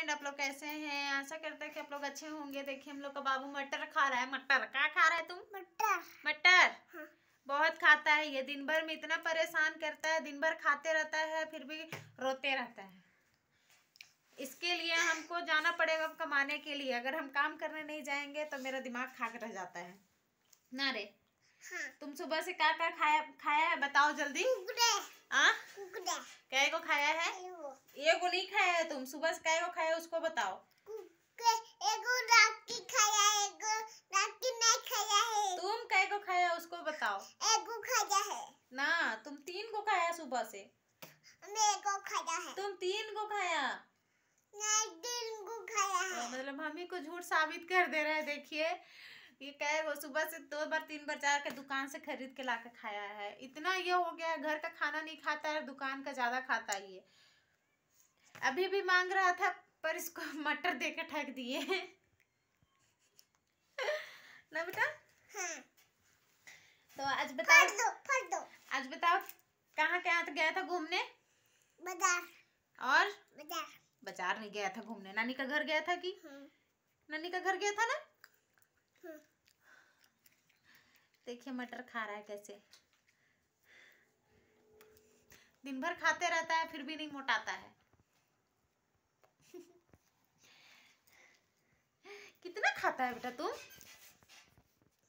Friend आप लोग कैसे हैं आशा करते हैं कि आप लोग अच्छे होंगे देखिए हम लोग का बाबू मटर खा रहा है मटर क्या खा रहा है तुम मटर मटर हाँ। बहुत खाता है ये दिन भर में इतना परेशान करता है दिन भर खाते रहता है फिर भी रोते रहता है इसके लिए हमको जाना पड़ेगा कमाने के लिए अगर हम काम करने नहीं जाएंगे तो मेरा दिमाग खाक रह जाता है ना रे हाँ। तुम सुबह से क्या क्या खाया खाया है बताओ जल्दी हाँ? कै को खाया है ये को नहीं खाया है तुम सुबह से कै को खाया उसको बताओ खाया है तुम कै को खाया उसको बताओ खाया है ना तुम तीन को खाया सुबह से को खाया है तुम तीन को खाया को खाया है तो मतलब हम ही को झूठ साबित कर दे रहा है देखिए ये क्या वो सुबह से दो बार तीन बार जा जाकर दुकान से खरीद के ला कर खाया है इतना ये हो गया है घर का खाना नहीं खाता है दुकान का ज़्यादा खाता ही है अभी भी मांग रहा था पर इसको मटर दे के ठग दिए ना बेटा हाँ। तो आज बताओ फट दो, फट दो। आज बताओ कहाँ क्या तो गया था घूमने बाजार और बाजार बाजार नहीं गया था घूमने नानी का घर गया था कि हाँ। नानी का घर गया था ना हाँ। देखिए मटर खा रहा है कैसे दिन भर खाते रहता है फिर भी नहीं मोटाता है कितना खाता है बेटा तुम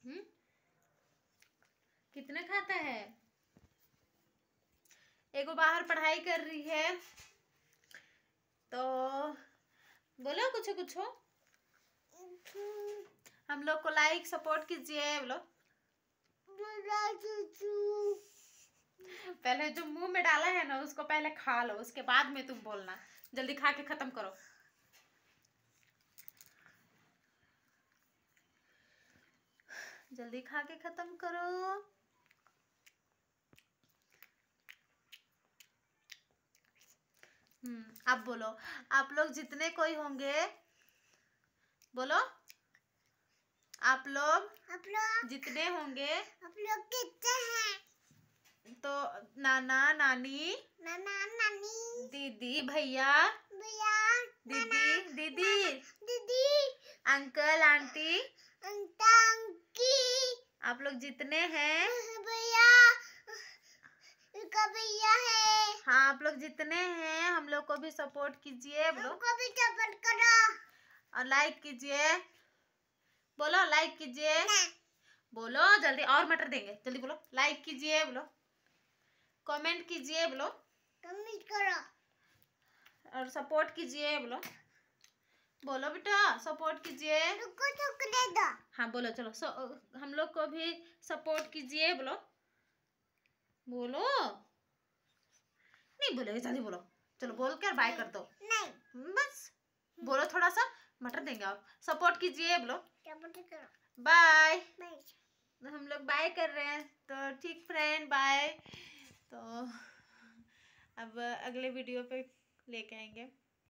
हम्म? कितना खाता है एगो बाहर पढ़ाई कर रही है तो बोलो कुछ कुछ हम लोग को लाइक सपोर्ट कीजिए बोलो पहले जो मुंह में डाला है ना उसको पहले खा लो उसके बाद में तुम बोलना जल्दी खा के खत्म करो जल्दी खा के खत्म करो हम्म आप बोलो आप लोग जितने कोई होंगे बोलो आप लोग आप लोग जितने होंगे आप लोग कितने हैं तो नाना नानी नाना नानी दीदी भैया भैया दीदी दीदी दीदी अंकल आंटी अंकी आप लोग जितने हैं भैया भैया है हाँ आप लोग जितने हैं हम लोग को भी सपोर्ट कीजिए लोग को भी सपोर्ट करो और लाइक कीजिए बोलो लाइक कीजिए हाँ। बोलो जल्दी और मटर देंगे जल्दी बोलो लाइक कीजिए बोलो कमेंट कीजिए बोलो कमेंट करो और सपोर्ट कीजिए बोलो बोलो बेटा सपोर्ट कीजिए हाँ बोलो चलो सो, हम लोग को भी सपोर्ट कीजिए बोलो बोलो नहीं बोलो जल्दी बोलो चलो बोल कर बाय कर दो नहीं बस बोलो थोड़ा सा मटर देंगे आप सपोर्ट कीजिए आप लोग बाय तो हम लोग बाय कर रहे हैं तो ठीक फ्रेंड बाय तो अब अगले वीडियो पे लेके आएंगे